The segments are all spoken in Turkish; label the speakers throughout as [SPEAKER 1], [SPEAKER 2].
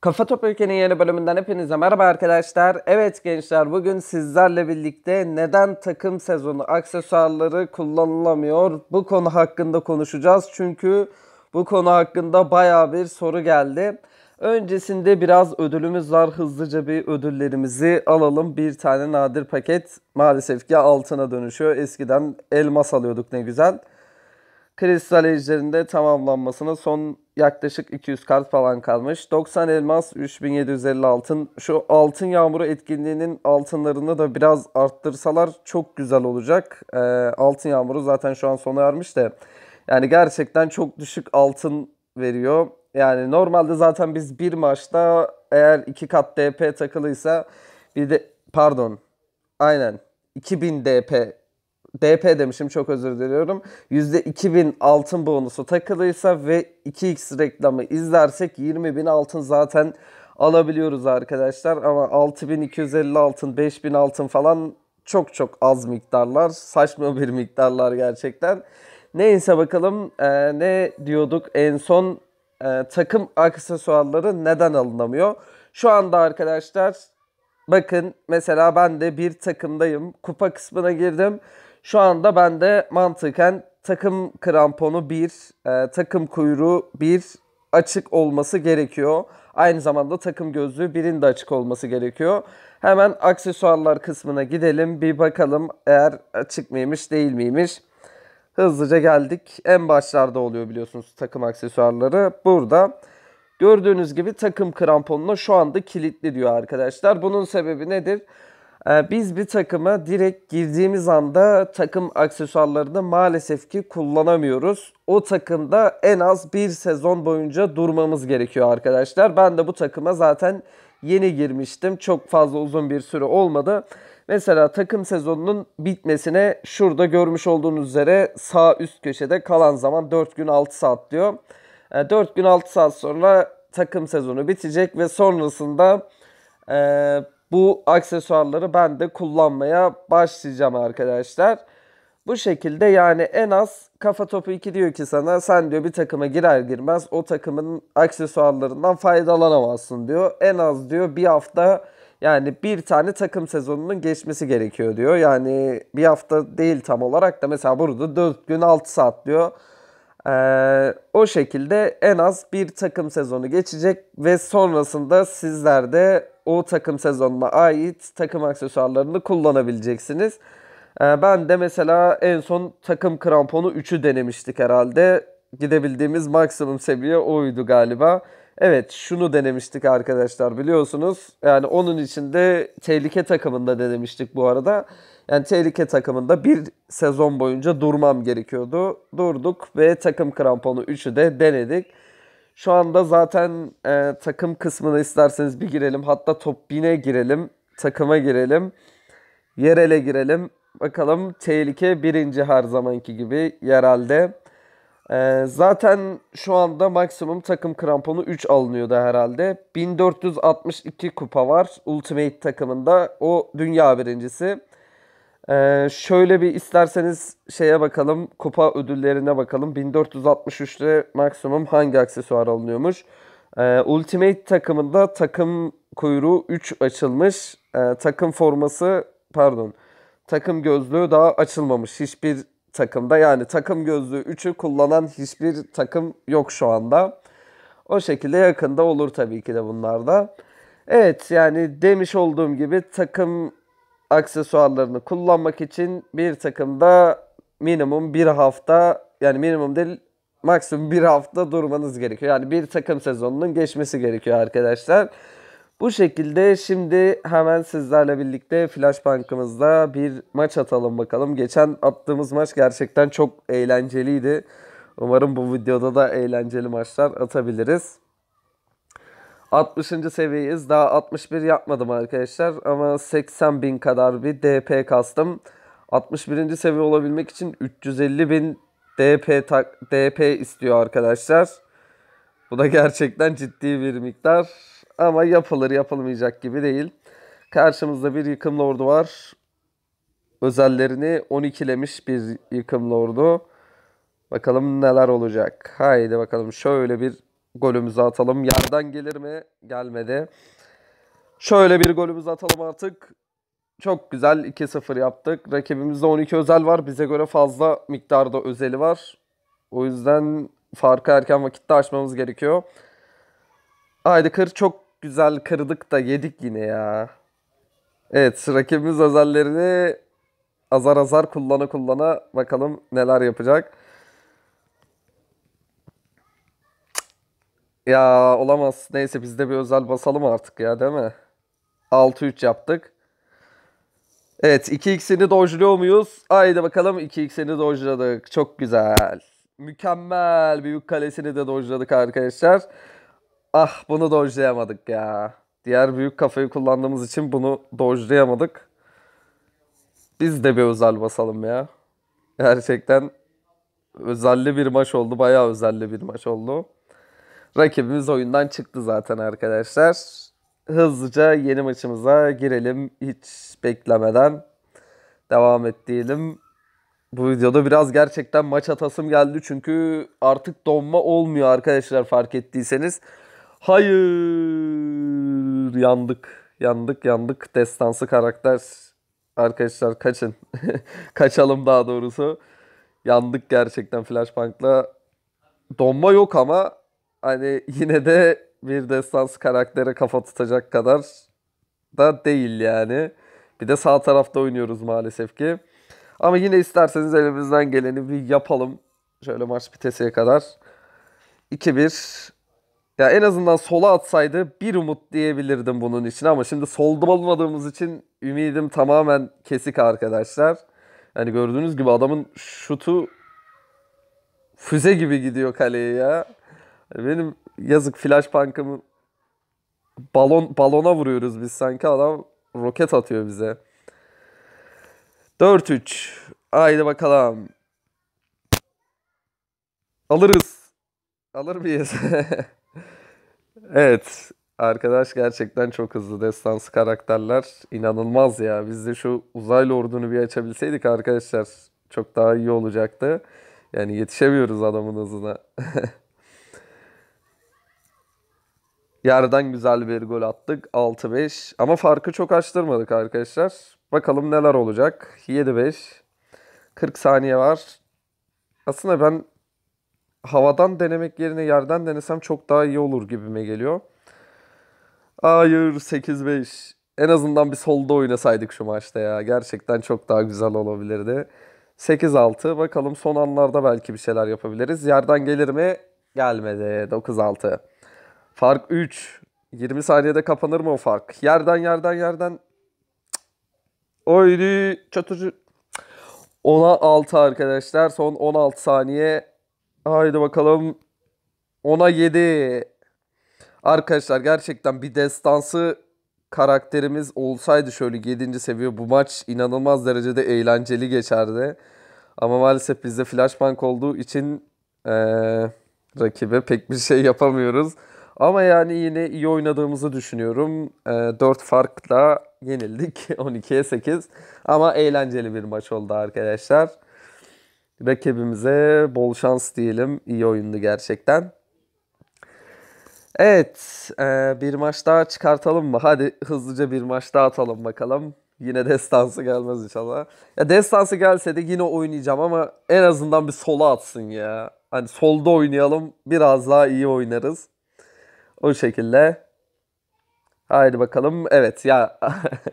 [SPEAKER 1] Kafa Top Ülke'nin yeni bölümünden hepinize merhaba arkadaşlar. Evet gençler bugün sizlerle birlikte neden takım sezonu aksesuarları kullanılamıyor bu konu hakkında konuşacağız. Çünkü bu konu hakkında baya bir soru geldi. Öncesinde biraz ödülümüz var. Hızlıca bir ödüllerimizi alalım. Bir tane nadir paket maalesef ki altına dönüşüyor. Eskiden elmas alıyorduk ne güzel kristal ejderinde tamamlanmasına son yaklaşık 200 kart falan kalmış. 90 elmas, 3750 altın. Şu altın yağmuru etkinliğinin altınlarını da biraz arttırsalar çok güzel olacak. Ee, altın yağmuru zaten şu an sona ermiş de. Yani gerçekten çok düşük altın veriyor. Yani normalde zaten biz bir maçta eğer 2 kat DP takılıysa bir de pardon aynen 2000 DP DP demişim çok özür diliyorum. %2000 altın bonusu takılıysa ve 2x reklamı izlersek 20.000 altın zaten alabiliyoruz arkadaşlar. Ama 6250 altın, 5000 altın falan çok çok az miktarlar. Saçma bir miktarlar gerçekten. Neyse bakalım e, ne diyorduk en son e, takım aksesuarları neden alınamıyor? Şu anda arkadaşlar Bakın mesela ben de bir takımdayım. Kupa kısmına girdim. Şu anda ben de mantıken takım kramponu 1, e, takım kuyruğu 1 açık olması gerekiyor. Aynı zamanda takım gözlüğü birinde açık olması gerekiyor. Hemen aksesuarlar kısmına gidelim. Bir bakalım eğer açık mıymış değil miymiş. Hızlıca geldik. En başlarda oluyor biliyorsunuz takım aksesuarları. Burada Gördüğünüz gibi takım kramponuna şu anda kilitli diyor arkadaşlar. Bunun sebebi nedir? Ee, biz bir takıma direkt girdiğimiz anda takım aksesuarlarını maalesef ki kullanamıyoruz. O takımda en az bir sezon boyunca durmamız gerekiyor arkadaşlar. Ben de bu takıma zaten yeni girmiştim. Çok fazla uzun bir süre olmadı. Mesela takım sezonunun bitmesine şurada görmüş olduğunuz üzere sağ üst köşede kalan zaman 4 gün 6 saat diyor. 4 e, gün 6 saat sonra takım sezonu bitecek ve sonrasında e, bu aksesuarları ben de kullanmaya başlayacağım arkadaşlar. Bu şekilde yani en az kafa topu 2 diyor ki sana sen diyor bir takıma girer girmez o takımın aksesuarlarından faydalanamazsın diyor. En az diyor bir hafta yani bir tane takım sezonunun geçmesi gerekiyor diyor. Yani bir hafta değil tam olarak da mesela burada 4 gün 6 saat diyor. Ee, o şekilde en az bir takım sezonu geçecek ve sonrasında sizler de o takım sezonuna ait takım aksesuarlarını kullanabileceksiniz. Ee, ben de mesela en son takım kramponu 3'ü denemiştik herhalde. Gidebildiğimiz maksimum seviye oydu galiba. Evet şunu denemiştik arkadaşlar biliyorsunuz. Yani onun içinde tehlike takımında denemiştik bu arada. Yani tehlike takımında bir sezon boyunca durmam gerekiyordu. Durduk ve takım kramponu 3'ü de denedik. Şu anda zaten e, takım kısmına isterseniz bir girelim. Hatta top 1000'e girelim. Takıma girelim. Yerele girelim. Bakalım tehlike birinci her zamanki gibi yerelde. Ee, zaten şu anda maksimum takım kramponu 3 alınıyordu herhalde. 1462 kupa var Ultimate takımında. O dünya birincisi. Ee, şöyle bir isterseniz şeye bakalım. Kupa ödüllerine bakalım. 1463'te maksimum hangi aksesuar alınıyormuş? Ee, Ultimate takımında takım kuyruğu 3 açılmış. Ee, takım forması pardon takım gözlüğü daha açılmamış. Hiçbir takımda. Yani takım gözlüğü 3'ü kullanan hiçbir takım yok şu anda. O şekilde yakında olur tabii ki de bunlarda. Evet yani demiş olduğum gibi takım aksesuarlarını kullanmak için bir takımda minimum bir hafta yani minimum değil maksimum bir hafta durmanız gerekiyor. Yani bir takım sezonunun geçmesi gerekiyor arkadaşlar. Bu şekilde şimdi hemen sizlerle birlikte Flash Bank'ımızda bir maç atalım bakalım. Geçen attığımız maç gerçekten çok eğlenceliydi. Umarım bu videoda da eğlenceli maçlar atabiliriz. 60. seviyeyiz. Daha 61 yapmadım arkadaşlar ama 80 bin kadar bir DP kastım. 61. seviye olabilmek için 350 bin DP, DP istiyor arkadaşlar. Bu da gerçekten ciddi bir miktar ama yapılır yapılmayacak gibi değil. Karşımızda bir yıkımlı ordu var. Özellerini 12'lemiş bir yıkımlı ordu. Bakalım neler olacak. Haydi bakalım şöyle bir golümüzü atalım. Yerden gelir mi? Gelmedi. Şöyle bir golümüzü atalım artık. Çok güzel 2-0 yaptık. Rakibimizde 12 özel var. Bize göre fazla miktarda özeli var. O yüzden farkı erken vakitte açmamız gerekiyor. Haydi kır çok güzel kırdık da yedik yine ya. Evet rakibimiz özellerini azar azar kullana kullana bakalım neler yapacak. Ya olamaz. Neyse biz de bir özel basalım artık ya değil mi? 6-3 yaptık. Evet 2x'ini dojluyor muyuz? Haydi bakalım 2x'ini dojladık. Çok güzel. Mükemmel. Büyük kalesini de dojladık arkadaşlar. Ah bunu dojlayamadık ya. Diğer büyük kafayı kullandığımız için bunu dojlayamadık. Biz de bir özel basalım ya. Gerçekten özelli bir maç oldu. Bayağı özelli bir maç oldu. Rakibimiz oyundan çıktı zaten arkadaşlar. Hızlıca yeni maçımıza girelim. Hiç beklemeden devam et diyelim. Bu videoda biraz gerçekten maç atasım geldi. Çünkü artık donma olmuyor arkadaşlar fark ettiyseniz. Hayır yandık yandık yandık destansı karakter arkadaşlar kaçın kaçalım daha doğrusu yandık gerçekten Flashbank'la donma yok ama hani yine de bir destansı karaktere kafa tutacak kadar da değil yani. Bir de sağ tarafta oynuyoruz maalesef ki. Ama yine isterseniz elimizden geleni bir yapalım. Şöyle maç bitesiye kadar. 2-1 ya en azından sola atsaydı bir umut diyebilirdim bunun için ama şimdi solda olmadığımız için ümidim tamamen kesik arkadaşlar. Yani gördüğünüz gibi adamın şutu füze gibi gidiyor kaleye ya. Benim yazık flash bankımı balon balona vuruyoruz biz sanki adam roket atıyor bize. 4-3. Haydi bakalım. Alırız. Alır mıyız? Evet. Arkadaş gerçekten çok hızlı destansı karakterler. inanılmaz ya. Biz de şu uzaylı ordunu bir açabilseydik arkadaşlar çok daha iyi olacaktı. Yani yetişemiyoruz adamın hızına. Yerden güzel bir gol attık. 6-5. Ama farkı çok açtırmadık arkadaşlar. Bakalım neler olacak. 7-5. 40 saniye var. Aslında ben havadan denemek yerine yerden denesem çok daha iyi olur gibime geliyor. Hayır 8-5. En azından bir solda oynasaydık şu maçta ya. Gerçekten çok daha güzel olabilirdi. 8-6 bakalım son anlarda belki bir şeyler yapabiliriz. Yerden gelir mi? Gelmedi. 9-6. Fark 3. 20 saniyede kapanır mı o fark? Yerden yerden yerden. Oydu çatırcı. 16 arkadaşlar. Son 16 saniye Haydi bakalım. 10'a 7. Arkadaşlar gerçekten bir destansı karakterimiz olsaydı şöyle 7. seviye bu maç inanılmaz derecede eğlenceli geçerdi. Ama maalesef bizde flash olduğu için ee, rakibe pek bir şey yapamıyoruz. Ama yani yine iyi oynadığımızı düşünüyorum. E, 4 farkla yenildik 12'ye 8. Ama eğlenceli bir maç oldu arkadaşlar. Rakibimize bol şans diyelim. İyi oyundu gerçekten. Evet, e, bir maç daha çıkartalım mı? Hadi hızlıca bir maç daha atalım bakalım. Yine destansı gelmez inşallah. Ya destansı gelse de yine oynayacağım ama en azından bir sola atsın ya. Hani solda oynayalım biraz daha iyi oynarız. O şekilde. Haydi bakalım. Evet ya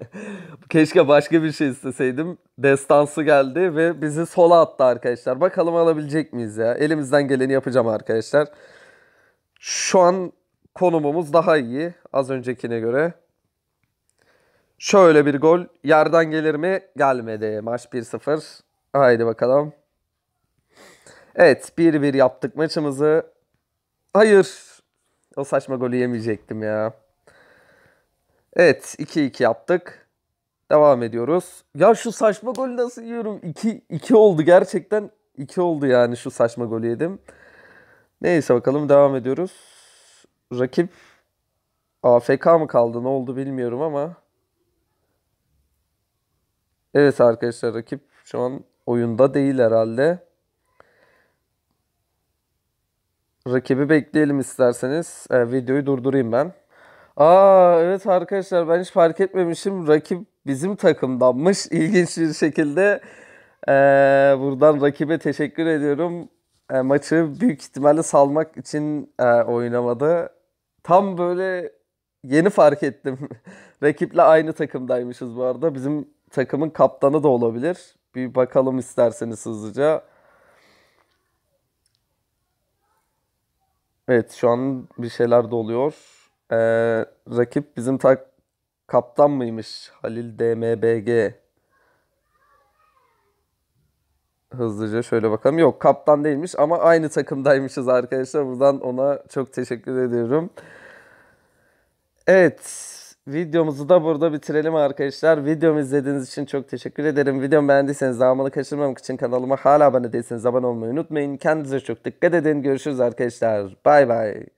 [SPEAKER 1] keşke başka bir şey isteseydim. Destansı geldi ve bizi sola attı arkadaşlar. Bakalım alabilecek miyiz ya? Elimizden geleni yapacağım arkadaşlar. Şu an konumumuz daha iyi az öncekine göre. Şöyle bir gol yerden gelir mi? Gelmedi. Maç 1-0. Haydi bakalım. Evet 1-1 yaptık maçımızı. Hayır. O saçma golü yemeyecektim ya. Evet 2-2 yaptık. Devam ediyoruz. Ya şu saçma golü nasıl yiyorum? 2, 2 oldu gerçekten. 2 oldu yani şu saçma golü yedim. Neyse bakalım devam ediyoruz. Rakip AFK mı kaldı ne oldu bilmiyorum ama. Evet arkadaşlar rakip şu an oyunda değil herhalde. Rakibi bekleyelim isterseniz. E, videoyu durdurayım ben. Aa evet arkadaşlar ben hiç fark etmemişim. Rakip bizim takımdanmış ilginç bir şekilde. Ee, buradan rakibe teşekkür ediyorum. E, maçı büyük ihtimalle salmak için e, oynamadı. Tam böyle yeni fark ettim. Rakiple aynı takımdaymışız bu arada. Bizim takımın kaptanı da olabilir. Bir bakalım isterseniz hızlıca. Evet şu an bir şeyler doluyor. Ee, rakip bizim tak kaptan mıymış? Halil DMBG. Hızlıca şöyle bakalım. Yok kaptan değilmiş ama aynı takımdaymışız arkadaşlar. Buradan ona çok teşekkür ediyorum. Evet. Videomuzu da burada bitirelim arkadaşlar. Videomu izlediğiniz için çok teşekkür ederim. Videomu beğendiyseniz zamanı kaçırmamak için kanalıma hala abone değilseniz abone olmayı unutmayın. Kendinize çok dikkat edin. Görüşürüz arkadaşlar. Bay bay.